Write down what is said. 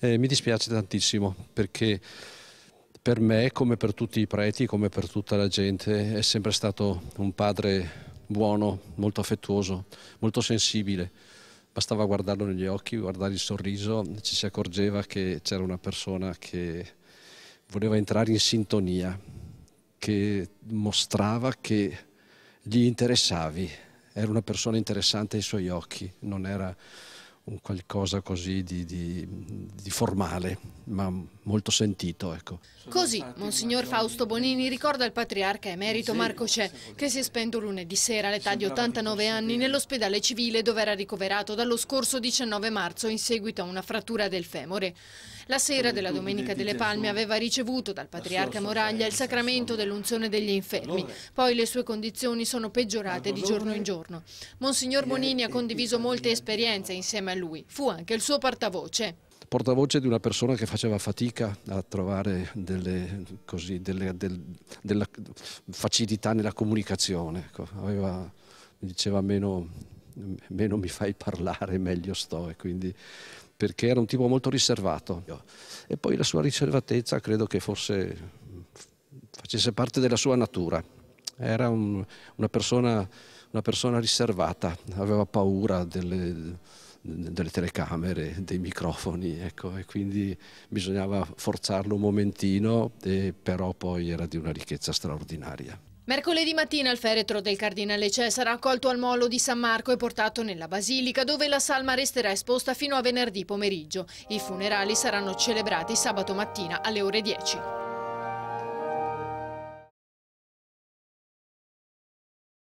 Eh, mi dispiace tantissimo perché per me, come per tutti i preti, come per tutta la gente, è sempre stato un padre buono, molto affettuoso, molto sensibile. Bastava guardarlo negli occhi, guardare il sorriso, ci si accorgeva che c'era una persona che voleva entrare in sintonia, che mostrava che gli interessavi, era una persona interessante ai suoi occhi, non era un qualcosa così di, di, di, formale, ma molto sentito. Ecco. Così, Monsignor Fausto Bonini ricorda il patriarca emerito Marco Cè, che si è spento lunedì sera all'età di 89 anni nell'ospedale civile dove era ricoverato dallo scorso 19 marzo in seguito a una frattura del femore. La sera della Domenica delle Palme aveva ricevuto dal patriarca Moraglia il sacramento dell'unzione degli infermi, poi le sue condizioni sono peggiorate di giorno in giorno. Monsignor Bonini ha condiviso molte esperienze insieme al lui, fu anche il suo portavoce portavoce di una persona che faceva fatica a trovare delle, così, delle, del, della facilità nella comunicazione. Ecco. Aveva, diceva meno, meno, mi fai parlare, meglio sto, quindi, perché era un tipo molto riservato. E poi la sua riservatezza credo che fosse, facesse parte della sua natura. Era un, una, persona, una persona riservata, aveva paura delle delle telecamere, dei microfoni, ecco, e quindi bisognava forzarlo un momentino, però poi era di una ricchezza straordinaria. Mercoledì mattina il feretro del cardinale Cè sarà accolto al molo di San Marco e portato nella basilica dove la salma resterà esposta fino a venerdì pomeriggio. I funerali saranno celebrati sabato mattina alle ore 10.